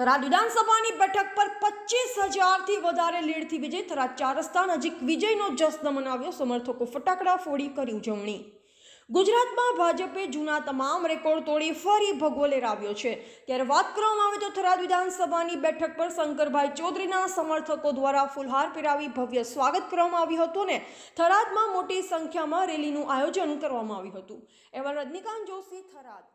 થરાદ વિધાનસભાની બેઠક પર પચીસ હજારથી વધારે લીડથી વિજય થરાદ ચાર નજીક વિજયનો જશ્ન મનાવ્યો સમર્થકો ફટાકડા ફોડી કરી ઉજવણી ગુજરાતમાં ભાજપે જૂના તમામ રેકોર્ડ તોડી ફરી ભગવો લેરાવ્યો છે ત્યારે વાત કરવામાં આવે તો થરાદ વિધાનસભાની બેઠક પર શંકરભાઈ ચૌધરીના સમર્થકો દ્વારા ફુલહાર પહેરાવી ભવ્ય સ્વાગત કરવામાં આવ્યું હતું ને થરાદમાં મોટી સંખ્યામાં રેલીનું આયોજન કરવામાં આવ્યું હતું એવા રજનીકાંત જોશી થરાદ